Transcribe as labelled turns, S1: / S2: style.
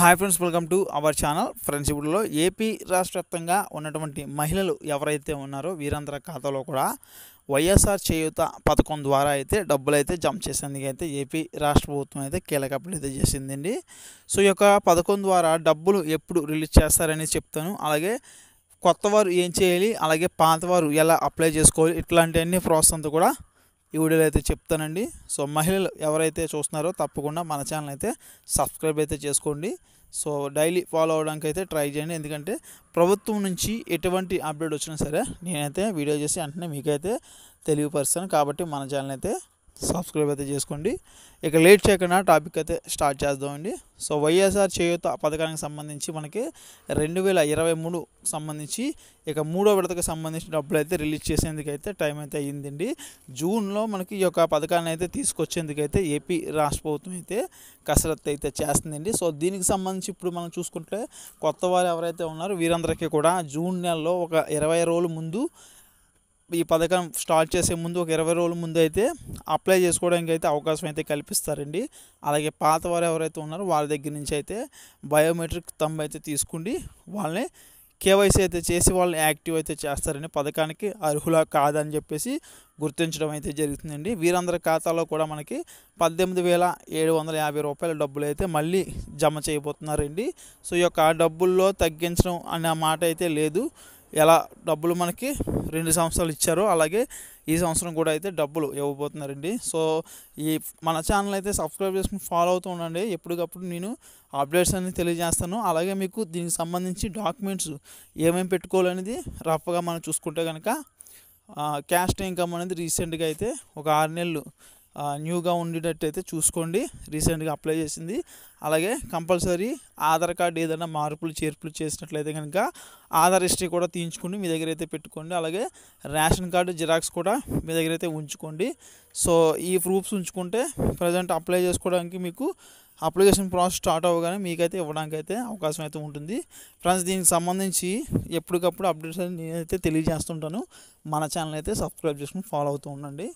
S1: hi friends welcome to our channel friends ఇప్పుడులో ఏపీ రాష్ట్ర వ్యాప్తంగా ఉన్నటువంటి మహిళలు ఎవరైతే ఉన్నారో వీరందరి ఖాతాలో కూడా వైఎస్ఆర్ చేయూత పథకం ద్వారా అయితే డబ్బులు అయితే జమ చేసేందుకు అయితే ఏపీ రాష్ట్ర ప్రభుత్వం అయితే కీలక అయితే చేసిందండి సో ఈ యొక్క పథకం ద్వారా డబ్బులు ఎప్పుడు రిలీజ్ చేస్తారని చెప్తాను అలాగే కొత్తవారు ఏం చేయాలి అలాగే పాతవారు ఎలా అప్లై చేసుకోవాలి ఇట్లాంటివన్నీ ప్రాసెస్ అంతా కూడా ఈ వీడియోలో అయితే చెప్తానండి సో మహిళలు ఎవరైతే చూస్తున్నారో తప్పకుండా మన ఛానల్ అయితే సబ్స్క్రైబ్ అయితే చేసుకోండి సో డైలీ ఫాలో అవడానికి అయితే ట్రై చేయండి ఎందుకంటే ప్రభుత్వం నుంచి ఎటువంటి అప్డేట్ వచ్చినా సరే నేనైతే వీడియో చేసి వెంటనే మీకైతే తెలియపరుస్తాను కాబట్టి మన ఛానల్ అయితే సబ్స్క్రైబ్ అయితే చేసుకోండి ఇక లేట్ చేయకుండా టాపిక్ అయితే స్టార్ట్ చేద్దామండి సో వైఎస్ఆర్ చేయూత పథకానికి సంబంధించి మనకి రెండు వేల ఇరవై మూడు సంబంధించి ఇక మూడో విడతకు సంబంధించిన డబ్బులు అయితే రిలీజ్ చేసేందుకైతే టైం అయితే అయ్యిందండి జూన్లో మనకి ఈ యొక్క పథకాన్ని అయితే తీసుకొచ్చేందుకైతే ఏపీ రాష్ట్ర ప్రభుత్వం అయితే కసరత్తు అయితే చేస్తుందండి సో దీనికి సంబంధించి ఇప్పుడు మనం చూసుకుంటే కొత్త వారు ఎవరైతే ఉన్నారో వీరందరికీ కూడా జూన్ నెలలో ఒక ఇరవై రోజుల ముందు ఈ పథకం స్టార్ట్ చేసే ముందు ఒక ఇరవై రోజుల ముందు అయితే అప్లై చేసుకోవడానికి అయితే అవకాశం అయితే కల్పిస్తారండి అలాగే పాత వారు ఎవరైతే ఉన్నారో వాళ్ళ దగ్గర నుంచి అయితే బయోమెట్రిక్ తమ్ము అయితే తీసుకుండి వాళ్ళని కేవైసీ అయితే చేసి వాళ్ళని యాక్టివ్ అయితే చేస్తారని పథకానికి అర్హులా కాదని చెప్పేసి గుర్తించడం అయితే జరుగుతుందండి వీరందరి ఖాతాలో కూడా మనకి పద్దెనిమిది వేల ఏడు వందల యాభై రూపాయల డబ్బులు అయితే మళ్ళీ జమ చేయబోతున్నారండి సో ఈ యొక్క డబ్బుల్లో తగ్గించడం అనే మాట అయితే లేదు ఎలా డబ్బులు మనకి రెండు సంవత్సరాలు ఇచ్చారు అలాగే ఈ సంవత్సరం కూడా అయితే డబ్బులు ఇవ్వబోతున్నారండి సో ఈ మన ఛానల్ అయితే సబ్స్క్రైబ్ చేసుకుని ఫాలో అవుతూ ఉండండి ఎప్పటికప్పుడు నేను అప్డేట్స్ అన్ని తెలియజేస్తాను అలాగే మీకు దీనికి సంబంధించి డాక్యుమెంట్స్ ఏమేమి పెట్టుకోవాలనేది రఫ్గా మనం చూసుకుంటే కనుక క్యాస్ట్ ఇన్కమ్ అనేది రీసెంట్గా అయితే ఒక ఆరు నెలలు న్యూగా ఉండేటట్టయితే చూసుకోండి రీసెంట్గా అప్లై చేసింది అలాగే కంపల్సరీ ఆధార్ కార్డు ఏదైనా మార్పులు చేర్పులు చేసినట్లయితే కనుక ఆధార్ హిస్టరీ కూడా తీయించుకుని మీ దగ్గర అయితే పెట్టుకోండి అలాగే రేషన్ కార్డు జిరాక్స్ కూడా మీ దగ్గర అయితే ఉంచుకోండి సో ఈ ప్రూఫ్స్ ఉంచుకుంటే ప్రజెంట్ అప్లై చేసుకోవడానికి మీకు అప్లికేషన్ ప్రాసెస్ స్టార్ట్ అవ్వగానే మీకైతే ఇవ్వడానికి అయితే అవకాశం అయితే ఉంటుంది ఫ్రెండ్స్ దీనికి సంబంధించి ఎప్పటికప్పుడు అప్డేట్స్ అయితే నేనైతే తెలియజేస్తుంటాను మన ఛానల్ అయితే సబ్స్క్రైబ్ చేసుకుని ఫాలో అవుతూ ఉండండి